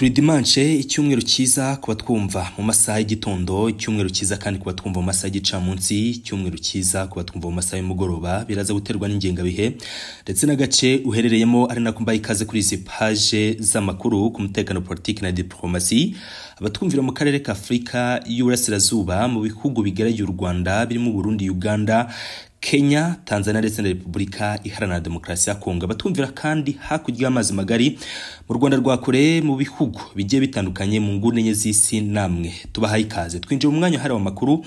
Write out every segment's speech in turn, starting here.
turi icyumweru cyiza kuba twumva mu masaha y'igitondo icyumweru cyiza kandi kuba twumva mu masaha y'igicamunsi icyumweru cyiza kuba twumva mu masaha y'umugoroba biraza guterwa n'ingengabihe ndetse n'agace uherereyemo ari nako mbaye ikaze kuri izi paje z'amakuru ku mutekano politiki na diplomasi abatwumvira mu karere ka afurika y'uburasirazuba mu bihugu bigaragiye u rwanda birimo burundi uganda kenya tanzania ndetse na repubulika iharanira demokarasi ya kongo batumvira kandi hakurya y'amazi magari mu rwanda rwa kure mu bihugu bigiye bitandukanye mu nguni enye z'isi namwe tubahaye ikaze twinjiye mu mwanya wahariwe amakuru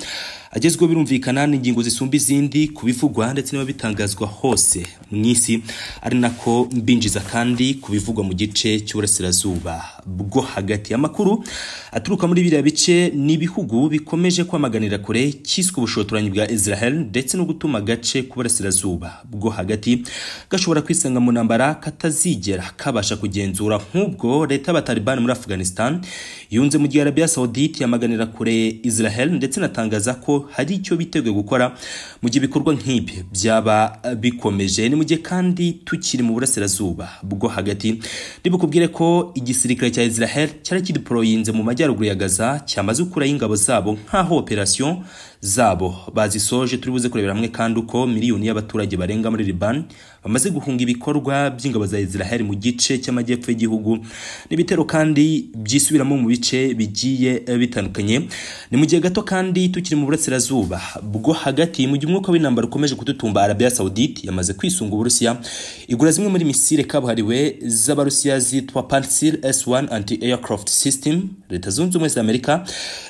agezweho birumvikana n'ingingo zisumba izindi ku bivugwa ndetse n'ibiba bitangazwa hose mu isi ari nako mbinjiza kandi kubivugwa mu gice cy'uburasirazuba bwo hagati amakuru aturuka muri biriya bice n'ibihugu bikomeje kwamaganira kure cyiswe ubushotoranyi bwa Israel ndetse no gutuma agace k'uburasirazuba bwo hagati gashobora kwisanga mu ntambara katazigera kabasha kugenzura nk'ubwo leta y'abatalibani muri Afghanistan yunze mu gihe Arabia Saudite yamaganira kure Israel ndetse natangaza ko hari icyo biteguye gukora mu gihe ibikorwa nk'ibi byaba bikomeje ni mu gihe kandi tukiri mu burasirazuba bwo hagati ndibukubwire ko igisirikare cya Israel cyari mu majyaruguru ya Gaza cyamaze gukuraho ingabo zabo nk'aho operation zabo bazisoje turi buze kurebera hamwe kandi uko miliyoni y'abaturage barenga muri Liban bamaze guhunga ibikorwa by'ingabo za Israel mu gice cy'amajyepfo y'igihugu n'ibitero kandi byisubiramo mu bice bigiye bitandukanye ni mu gihe gato kandi tukiri mu burasirazuba bwo hagati mu gihe umwuka w'intambara ukomeje kudutumba Arabia Saudite yamaze kwisunga Uburusiya igura zimwe muri misile kabuhariwe z'abarusiya zitwa Pantsir S1 anti-aircraft system leta zunze ubumwe za Amerika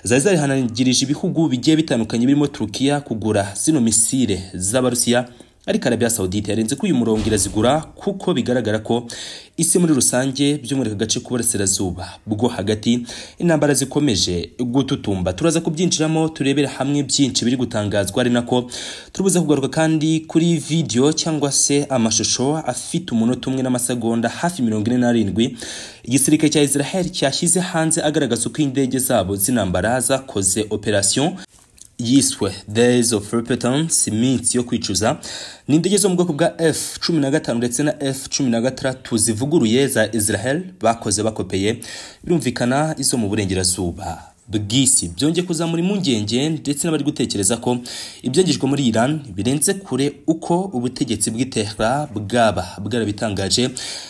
zari zarihanangirije ibihugu bigiye bitandukanye y'ububanyi birimo turukiya kugura zino misire z'abarusiya ariko arabiya sawudite yarenze ko uyu murongo irazigura kuko bigaragara ko isi muri rusange by'umwihariko agace k'uburasirazuba bwo hagati intambara zikomeje gututumba turaza kubyinjiramo turebera hamwe byinshi biri gutangazwa ari nako turubuze kugaruka kandi kuri video cyangwa se amashusho afite umunota umwe n'amasegonda hafi mirongo ine n'arindwi igisirikare cya israel cyashyize hanze agaragaza uko indege zabo z'intambara zakoze operasiyo yiswe days of repentance iminsi yo kwicuza ni indege zo mu bwoko bwa f cumi na gatanu ndetse na f cumi na gatandatu zivuguruye za israel bakoze bakopeye birumvikana izo mu burengerazuba bw'isi byongeye kuza muri mpungenge ndetse n'abari gutekereza ko ibyangijwe muri iran birenze kure uko ubutegetsi bw'itera bwaba bwarabitangaje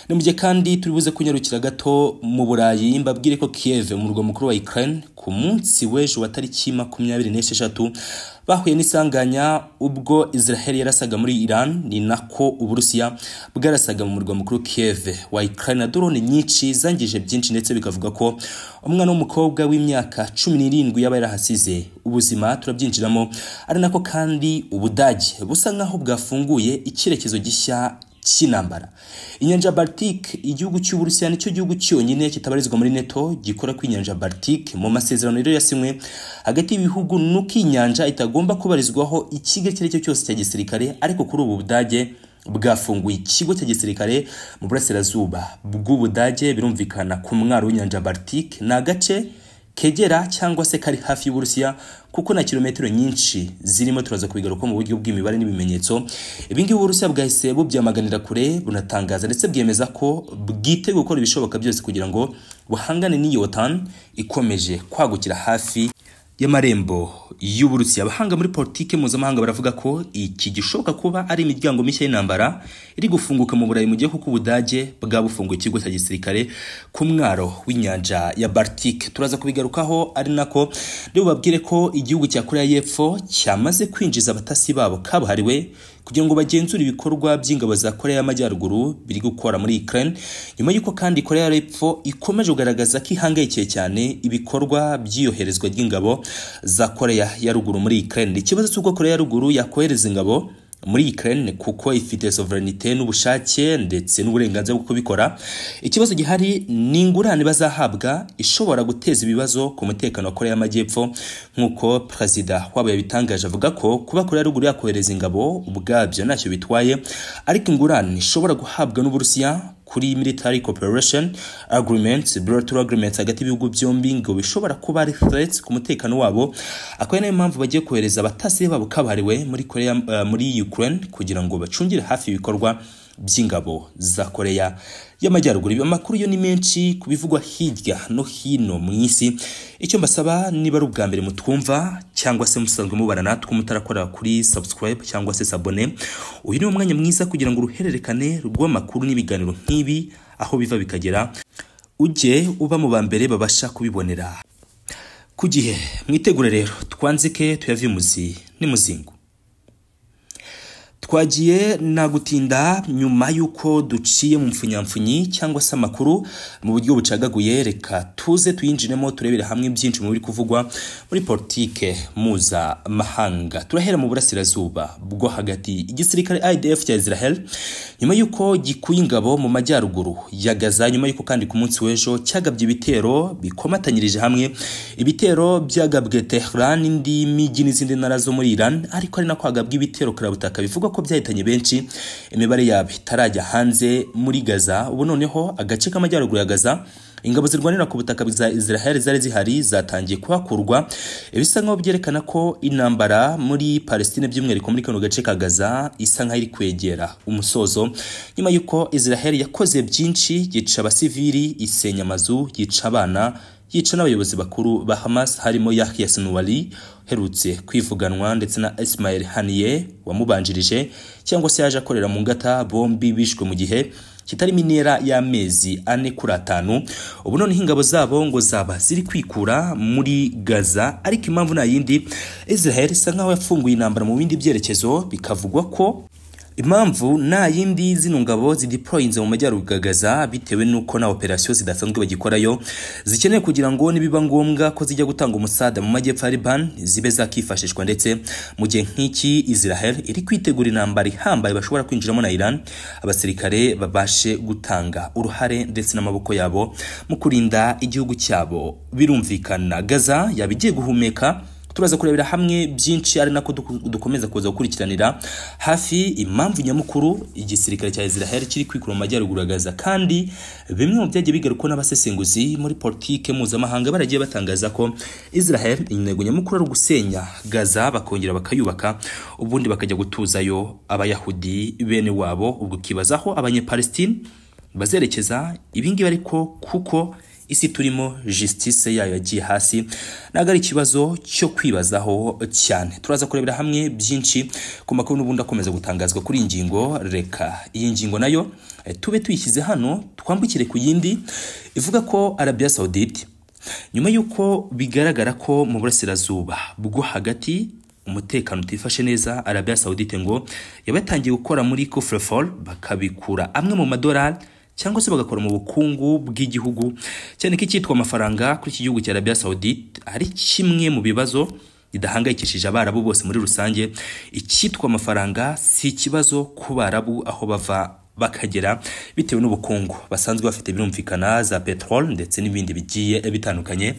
ni mu gihe kandi turi kunyarukira gato mu burayi mbabwire ko kiev umurwa mukuru wa ukraine ku munsi w'ejo wa tariki makumyabiri n'esheshatu bahuye n'isanganya ubwo Israel yarasaga muri Iran ni nako Uburusiya bwarasaga mu murwa mukuru Kiev wa Ukraine na nyinshi zangije byinshi ndetse bikavuga ko umwana w'umukobwa w'imyaka 17 yaba yarahasize ubuzima turabyinjiramo ari nako kandi Ubudage busa nkaho bwafunguye icyerekezo gishya cy'intambara inyanja Baltic igihugu cy'uburusiya nicyo gihugu cyonyine kitabarizwa muri neto gikora ku inyanja Baltic mu masezerano rero yasinywe hagati y'ibihugu nuko inyanja itagomba kubarizwaho ikigo icyo ari cyo cyose cya gisirikare ariko kuri ubu budage bwafunguye ikigo cya gisirikare mu burasirazuba bw'ubudage birumvikana ku mwaro w'inyanja Baltic ni agace kegera cyangwa se kari hafi y'uburusiya kuko na kilometero nyinshi zirimo turaza kubigaruka mu buryo bw'imibare n'ibimenyetso ibingibi uburusiya bwahise bubyamaganira kure bunatangaza ndetse bwemeza ko bwite gukora ibishoboka byose kugira ngo buhangane n'iyotan ikomeje kwagukira hafi y'amarembo y'uburusiya abahanga muri politiki mpuzamahanga baravuga ko iki gishoboka kuba ari imiryango mishya y'intambara iri gufunguka mu burayi mu gihugu k'ubudage bwabufunguye ikigo cya gisirikare ku mwaro w'inyanja ya baltic turaza kubigarukaho ari nako rero babwire ko igihugu cya koreya y'epfo cyamaze kwinjiza abatasi babo kabuhariwe kugira ngo bagenzure ibikorwa by'ingabo za korea y'amajyaruguru biri gukora muri ukraine nyuma y'uko kandi korea y'epfo ikomeje kugaragaza ko ihangayikiye cyane ibikorwa by'iyoherezwa ry'ingabo za korea ya ruguru muri ukraine ikibazo cy'uko korea ya ruguru yakohereza ingabo muri Ukraine kuko ifite sovereignty n'ubushake ndetse n'uburenganzira bwo kubikora ikibazo gihari ni ingurane bazahabwa ishobora guteza ibibazo ku mutekano wa Korea y'Amajyepfo nk'uko perezida wabo yabitangaje avuga ko kuba Korea ruguru yakohereza ingabo ubwabyo ntacyo bitwaye ariko ingurane ishobora guhabwa n'Uburusiya kuri military cooperation agreements bilateral agreements hagati y'ibihugu byombi ngo bishobora kuba ari threat ku mutekano wabo akaba niyo mpamvu bagiye kohereza abatasi babo kabariwe muri Korea eh, muri Ukraine kugira ngo bacungire hafi ibikorwa by'ingabo za koreya y'amajyaruguru amakuru yo ni menshi ku bivugwa hirya no hino mu isi icyo mbasaba niba ari ubwa mbere mutwumva cyangwa se musanzwe mubara natwe mutarakora kuri subscribe cyangwa se sabone uyu ni umwanya mwiza kugira ngo uruhererekane rw'amakuru n'ibiganiro nk'ibi aho biva bikagera ujye uba mu ba mbere babasha kubibonera ku gihe mwitegure rero twanzike tuyavimuzi n'imuzingo twagiye nagutinda nyuma y'uko duciye mu mfunyamfunyi cyangwa se amakuru mu buryo bucagaguye reka tuze tuyinjiremo turebere hamwe byinshi mu biri kuvugwa muri politike mpuzamahanga turahera mu burasirazuba bwo hagati igisirikare idf cya israel nyuma y'uko gikuye ingabo mu majyaruguru yagaza nyuma y'uko kandi ku munsi w'ejo cyagabye ibitero bikomatanyirije hamwe ibitero byagabwe tehran indi mijyi n'izindi ntara zo muri iran ariko ari nako hagabwe ibitero butaka bivugwa ko byahitanye benshi imibare yabo itarajya hanze muri gaza ubu noneho agace k'amajyaruguru ya gaza ingabo zirwanira ku butaka bwa israel zari zihari zatangiye kuhakurwa bisa nkaho byerekana ko intambara muri palestine by'umwihariko muri kano gace ka gaza isa nkaho iri kwegera umusozo nyuma y'uko israel yakoze byinshi yica abasivili isenya amazu yica abana yica n'abayobozi bakuru ba Hamas harimo Yahya Sinwari herutse kwivuganwa ndetse na Ismail Haniye wamubanjirije cyangwa se yaje akorera mu ngata bombi bishwe mu gihe kitarimo intera y'amezi ane kuri atanu ubu noneho ingabo zabo ngo zaba ziri kwikura muri gaza ariko impamvu nta yindi israel isa nk'aho yafunguye intambara mu bindi byerekezo bikavugwa ko impamvu nta yindi zino ngabo zideployinze mu majyaruguru bitewe n'uko na operasiyo zidasanzwe bagikorayo zikeneye kugira ngo nibiba ngombwa ko zijya gutanga umusada mu majyepfo Liban zibe zakifashishwa ndetse mu gihe nk'iki Israel iri kwitegura intambara ihambaye bashobora kwinjiramo na Iran abasirikare babashe gutanga uruhare ndetse n'amaboko yabo mu kurinda igihugu cyabo birumvikana Gaza yabigiye guhumeka turaza kurebera hamwe byinshi ari nako dukomeza kuza gukurikiranira hafi impamvu nyamukuru igisirikare cya Israel kiri kwikura mu majyaruguru agaza kandi bimwe mu byagiye bigarukwa n'abasesenguzi muri politiki mpuzamahanga baragiye batangaza ko Israel intego nyamukuru ari gusenya Gaza bakongera bakayubaka ubundi bakajya gutuzayo abayahudi bene wabo ubwo aho abanyepalestine bazerekeza ibingibi ariko kuko isi turimo Justice yayo yagiye hasi ntabwo ari ikibazo cyo kwibazaho cyane turaza kurebera hamwe byinshi ku makuru n'ubundi akomeza gutangazwa kuri iyi ngingo reka iyi ngingo nayo eh, tube tuyishyize hano twambukire ku yindi ivuga ko Arabia sawudite nyuma y'uko bigaragara ko mu burasirazuba bwo hagati umutekano utifashe neza Arabia sawudite ngo yabatangiye gukora muri kufureforo bakabikura amwe mu madorari cyangwa se bagakora mu bukungu bw'igihugu cyane ko icyitwa amafaranga kuri iki gihugu cya Arabia sawudite ari kimwe mu bibazo bidahangayikishije abarabu bose muri rusange icyitwa amafaranga si ikibazo ku barabu aho bava bakagera bitewe n'ubukungu basanzwe bafite birumvikana za peteroli ndetse n'ibindi bigiye bitandukanye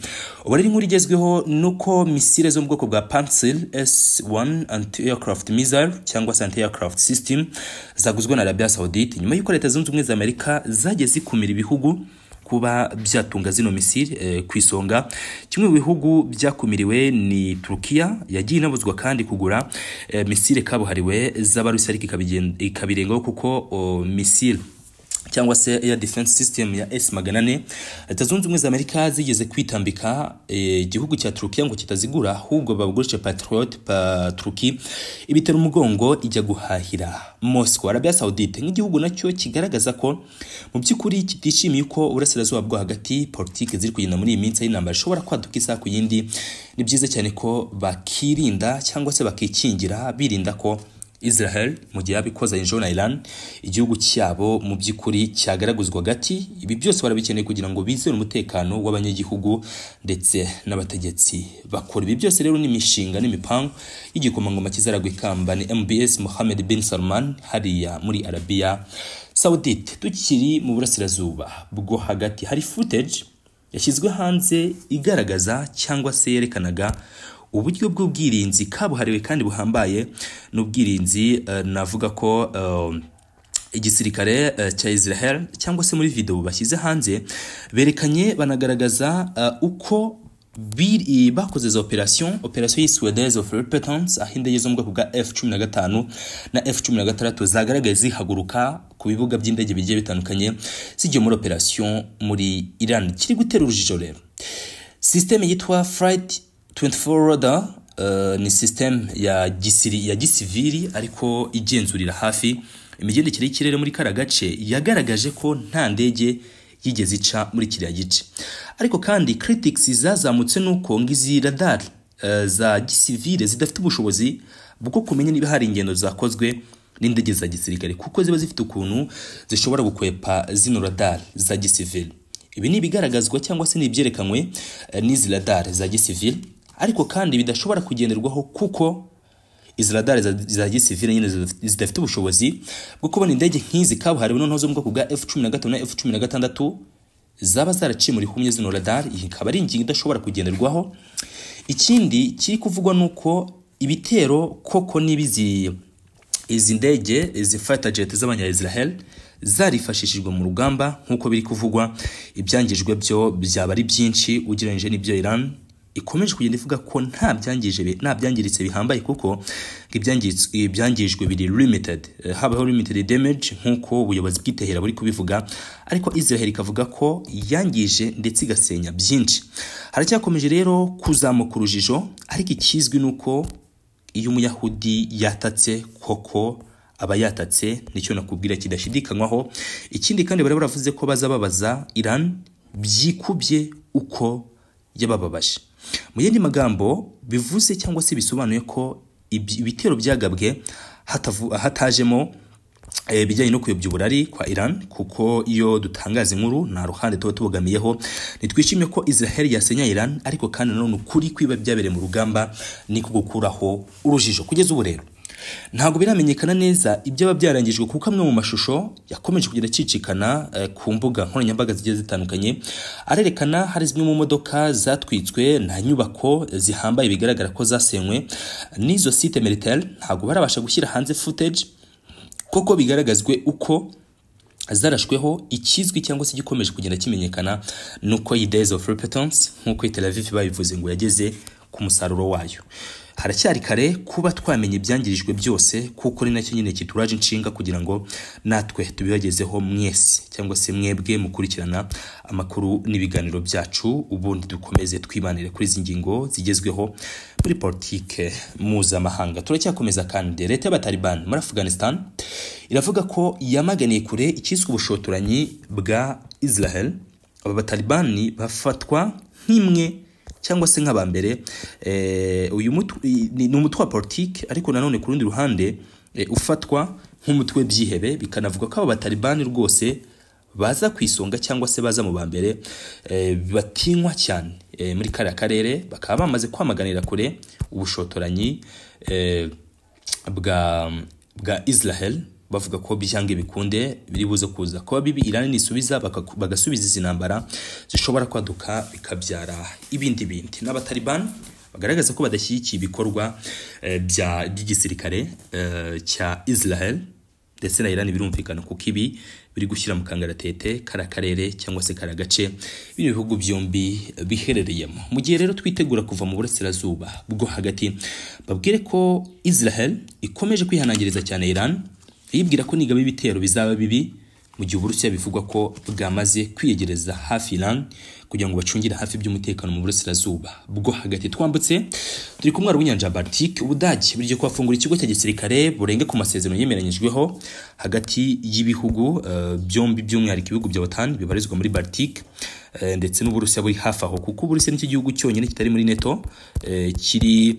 ubu rero inkuru igezweho ni uko misile zo mu bwoko bwa pansil s one anti-aircraft missile cyangwa se anti-aircraft system zaguzwe na arabia saudite nyuma y'uko leta zunze ubumwe za amerika zagiye zikumira ibihugu kuba byatunga zino misiri e, ku isonga kimwe mu bihugu byakumiriwe ni turukiya yagiye inabuzwa kandi kugura e, eh, misiri kabuhariwe z'abarusiya ariko ikabirengaho kuko o, oh, misiri cyangwa se air defense system ya S magana ane leta zunze ubumwe za amerika zigeze kwitambika e, igihugu cya turukiya ngo kitazigura ahubwo bagurishe patriot patruki ibitera umugongo ijya guhahira moscow arabia saudite nk'igihugu nacyo kigaragaza ko mu by'ukuri kitishimiye uko uburasirazuba bwo hagati politiki ziri kugenda muri iyi minsi y'intambara ishobora kwaduka isaha ku yindi ni byiza cyane ko bakirinda cyangwa se bakikingira birinda ko Israel mu gihe yabikoza ejo na Iran igihugu cyabo mu by'ukuri cyagaraguzwa hagati ibi byose barabikeneye kugira ngo bizere umutekano w'abanyagihugu ndetse n'abategetsi bakora ibi byose rero ni imishinga n'imipango y'igikomangoma kizaragwa ikamba ni MBS Mohammed bin Salman hariya muri Arabia Saudite tukiri mu burasirazuba bwo hagati hari footage yashyizwe hanze igaragaza cyangwa se yerekanaga uburyo bw'ubwirinzi kabuhariwe kandi buhambaye n'ubwirinzi eh, navuga ko eh, igisirikare eh, cya Israel cyangwa se muri video bashyize hanze berekanye banagaragaza uko bakoze za operasiyo operasiyo y'iswedeze ofu repetance aho indege zo mu bwoko bwa f cumi na gatanu na f cumi na gatandatu zagaragaye zihaguruka ku bibuga by'indege bigiye bitandukanye zigiye muri operasiyo muri irani kiri gutera urujijo rero sisiteme yitwa furayiti 24 uh, ni sisiteme ya gisiri ya gisiviri ariko igenzurira hafi imigendekere y'ikirere muri kariya gace yagaragaje ko nta ndege yigeze ica muri kiriya gice ariko kandi criticsi zazamutse nuko ngo izi radari uh, za gisivire zidafite ubushobozi bwo kumenya niba hari ingendo zakozwe n'indege za gisirikare kuko ziba zifite ukuntu zishobora gukwepa zino radari za gisivire ibi ni ibigaragazwa cyangwa se ni ibyerekanwe uh, n'izi radari za gisivire ariko kandi bidashobora kugenderwaho kuko izi radari za gisivire nyine zidafite ubushobozi bwo kubona indege nk'izi kabuhariwe noneho zo mu bwoko bwa F cumi na gatanu na F cumi na gatandatu zaba zaraciye muri zino radari iyi ikaba ari ingingo idashobora kugenderwaho ikindi kiri kuvugwa ni uko ibitero koko n'ibizi izi ndege izi fata jeti z'abanyayisiraheli zarifashishijwe mu rugamba nk'uko biri kuvugwa ibyangijwe byo byaba ari byinshi ugereranyije n'ibyo Iran ikomeje kugenda ivuga ko nta byangije nta byangiritse bihambaye kuko ibyangijwe biri limited eh, habaho limited damage nk'uko ubuyobozi bw'itehera buri kubivuga ariko Israel ikavuga ko yangije ndetse igasenya byinshi haracyakomeje rero kuzamuka urujijo ariko ikizwi ni uko iyo umuyahudi yatatse koko aba yatatse nicyo nakubwira kidashidikanywaho ikindi kandi bari baravuze ko baza babaza Iran byikubye uko yabababaje mu yandi magambo bivuze cyangwa se bisobanuye ko ibitero byagabwe hatajemo eh, ibijyanye no kuyobya uburari kwa Iran kuko iyo dutangaza inkuru nta ruhande tuba tubogamiyeho ntitwishimiye ko Israel yasenya Iran ariko kandi nanone ukuri kwiba byabereye mu rugamba ni ko gukuraho urujijo kugeza ubu rero ntabwo biramenyekana neza ibyo aba byarangijwe kuko amwe mu mashusho yakomeje kugenda acicikana eh, ku mbuga nkoranyambaga zigiye zitandukanye arerekana hari zimwe mu modoka zatwitswe na nyubako zihambaye bigaragara ko zasenywe n'izo site meritel ntabwo barabasha gushyira hanze footage koko bigaragazwe uko zarashweho ikizwi cyangwa se igikomeje kugenda kimenyekana nuko iyi days of repentance nk'uko Tel Aviv babivuze ngo yageze ku musaruro wayo haracyari kare kuba twamenya ibyangirijwe byose kuko ni nacyo nyine kituraje inshinga kugira ngo natwe tubibagezeho mwese cyangwa se mwebwe mukurikirana amakuru n'ibiganiro byacu ubundi dukomeze twibanire kuri izi ngingo zigezweho muri politike mpuzamahanga turacyakomeza kandi leta y'abataliban muri afghanistan iravuga ko yamaganiye kure icyiswe ubushotoranyi bwa israel aba batalibani bafatwa nk'imwe cyangwa se nk'abambere eh, uyu ni umutwe wa politiki ariko nanone ku rundi ruhande eh, ufatwa nk'umutwe byihebe bikanavuga ko abo batalibani rwose baza ku isonga cyangwa se baza mu ba mbere eh, batinywa cyane muri kariya karere bakaba bamaze kwamaganira kure ubushotoranyi bwa bwa israel bavuga ko byange bikunde biribuze kuza kuba bibi irani nisubiza bagasubiza izi ntambara zishobora kwaduka bikabyara ibindi bindi n'abatalibani bagaragaza ko badashyigikiye ibikorwa eh, by'igisirikare eh, cya israel ndetse na irani birumvikana kuko ibi biri gushyira mu kangaratete kari akarere cyangwa se kari agace bino bihugu byombi biherereyemo mu gihe rero twitegura kuva mu burasirazuba bwo hagati babwire ko israel ikomeje kwihanangiriza cyane irani yibwira ko nigaba ibitero bizaba bibi mu gihe uburusiya bivugwa ko bwamaze kwiyegereza hafi Iran kugira ngo bacungire hafi by'umutekano mu burasirazuba bwo hagati twambutse turi ku mwaro w'inyanja Baltic ubudage buryo kwafungura ikigo cya gisirikare burenge ku masezerano yemeranyijweho hagati y'ibihugu eh, byombi by'umwihariko ibihugu bya OTAN bibarizwa muri Baltic eh, ndetse n'uburusiya buri hafi aho kuko uburusiya nicyo gihugu cyonyine kitari muri neto eh, kiri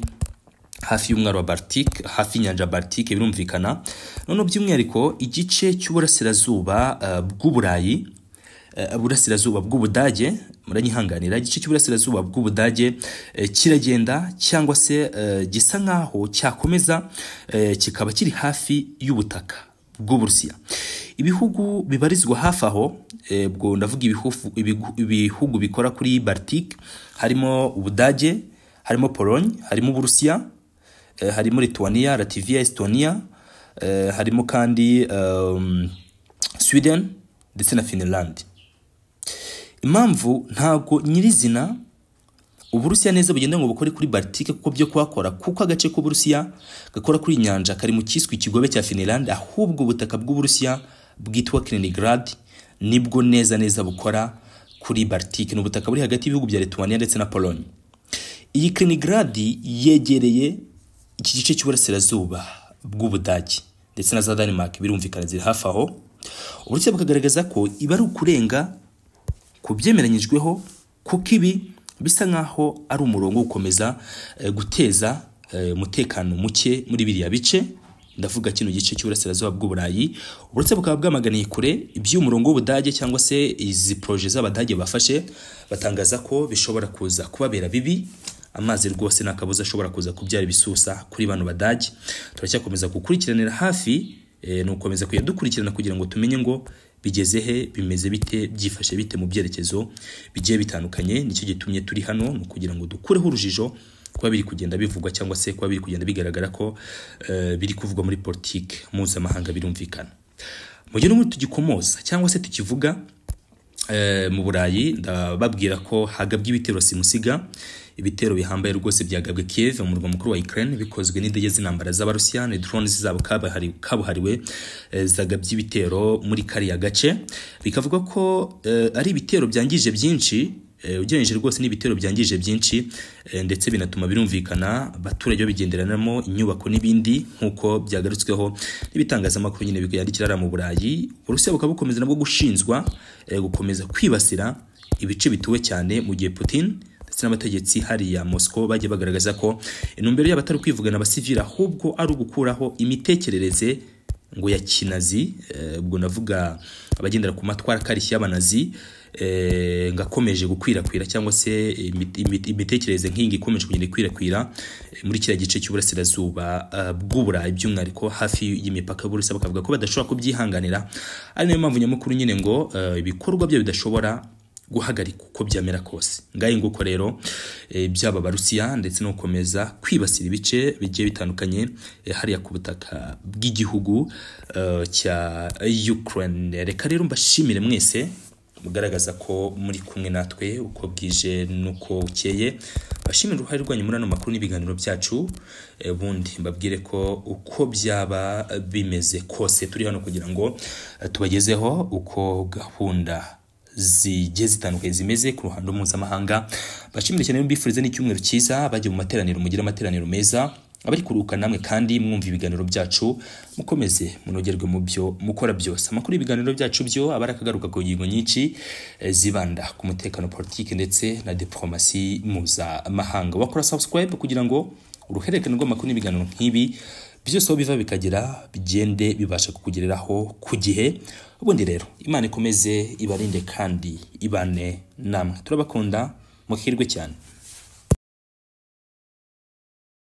hafi y'umwaro wa Baltic hafi y'inyanja Baltic birumvikana none by'umwihariko igice cy'uburasirazuba eh, bw'uburayi eh, burasirazuba bw'ubudage muranyihanganira igice cy'uburasirazuba bw'ubudage eh, kiragenda cyangwa se gisa nkaho cyakomeza kikaba kiri hafi y'ubutaka bw'uburusiya ibihugu bibarizwa hafi aho ubwo ndavuga ibihugu bikora kuri Baltic harimo ubudage harimo polonye harimo uburusiya Eh, harimo Lithuania Latvia Estonia eh, harimo kandi Sweden ndetse na Finland impamvu ntabwo nyirizina uburusiya neza bugenda ngo bukore kuri Baltike kuko byo kuhakora kuko agace k'uburusiya gakora kuri nyanja kari mu kiswe ikigobe cya Finland ahubwo ubutaka bw'uburusiya bwitwa Kaliningrad nibwo neza neza bukora kuri Baltike ni ubutaka buri hagati y'ibihugu bya Lithuania ndetse na Pologne iyi Kaliningrad yegereye iki gice cy'uburasirazuba bw'ubudage ndetse na za denmark birumvikana ziri hafi aho uretse bakagaragaza ko iba ari ukurenga ku byemeranyijweho kuko ibi bisa nk'aho ari umurongo wo gukomeza eh, guteza eh, umutekano muke muri biriya bice ndavuga kino gice cy'uburasirazuba bw'uburayi uretse bukaba bwamaganiye kure iby'umurongo w'ubudage cyangwa se izi poroje z'abadage bafashe batangaza ko bishobora kuza kubabera bibi amazi rwose nta kabuza ashobora kuza kubyara ibisusa kuri bano badage turacyakomeza gukurikiranira hafi eh, ni ukomeza kujya dukurikirana kugira ngo tumenye ngo bigeze he bimeze bite byifashe bite mu byerekezo bigiye bitandukanye nicyo gitumye turi hano ni ukugira ngo dukureho urujijo kuba biri kugenda bivugwa cyangwa se kuba biri kugenda bigaragara ko eh, biri kuvugwa muri politiki mpuzamahanga birumvikana mu gihe n'ubundi tugikomoza cyangwa se tukivuga eh, mu burayi ndababwira ko hagabye ibitero simusiga ibitero bihambaye rwose byagabwe Kiev umurwa mukuru wa Ukraine bikozwe n'indege z'intambara z'Abarusiya ni drones zabo kabuhariwe eh, zagabye ibitero muri kariya gace bikavugwa ko eh, ari ibitero byangije byinshi eh, ugereranyije rwose n'ibitero byangije byinshi ndetse binatuma birumvikana abaturage babigenderanamo inyubako n'ibindi nk'uko byagarutsweho n'ibitangazamakuru nyine yandikira ariya mu burayi uburusiya bukaba bukomeza nabwo gushinzwa gukomeza kwibasira ibice bituwe cyane mu gihe putin ndetse n'abategetsi hariya Moscow bagiye bagaragaza ko intumbero yabo atari kwivugana abasivili ahubwo ari ugukuraho imitekerereze ngo ya kinazi eh, ubwo navuga abagendera ku matwara akarishye y'abanazi eh, ngakomeje gukwirakwira cyangwa se imitekerereze nk'ingi ikomeje kugenda ikwirakwira eh, muri kiriya gice cy'uburasirazuba bw'uburayi by'umwihariko hafi y'imipaka y'uburusiya bakavuga ko badashobora kubyihanganira ari nayo mpamvu nyamukuru nyine ngo ibikorwa byo bidashobora guhagarika uko byamera kose ngahe nguko rero eh, byaba abarusiya ndetse no gukomeza kwibasira ibice bigiye bitandukanye eh, hariya ku butaka bw'igihugu eh, cya Ukraine reka rero mbashimire mwese mugaragaza ko muri kumwe natwe uko bwije n'uko bukeye bashimira uruhare rwanyu muri ano makuru n'ibiganiro byacu bundi mbabwire ko uko byaba bimeze kose turi hano kugira ngo tubagezeho uko gahunda zigiye zitandukanye zimeze ku ruhando mpuzamahanga bashimire cyane mbifurize n'icyumweru cyiza bajya mu materaniro mugira amateraniro meza abari kuruhuka namwe kandi mwumva ibiganiro byacu mukomeze munogerwe mu byo mukora byose amakuru y'ibiganiro byacu byo aba ari akagaruka ku ngingo nyinshi eh, zibanda ku mutekano politiki ndetse na diplomasi mpuzamahanga wakora subscribe kugira ngo uruhererekane rw'amakuru n'ibiganiro nk'ibi byose aho biva bikagera bigende bibasha kukugereraho ku gihe ubundi rero imana ikomeze ibarinde kandi ibane namwe turabakunda mukirwe cyane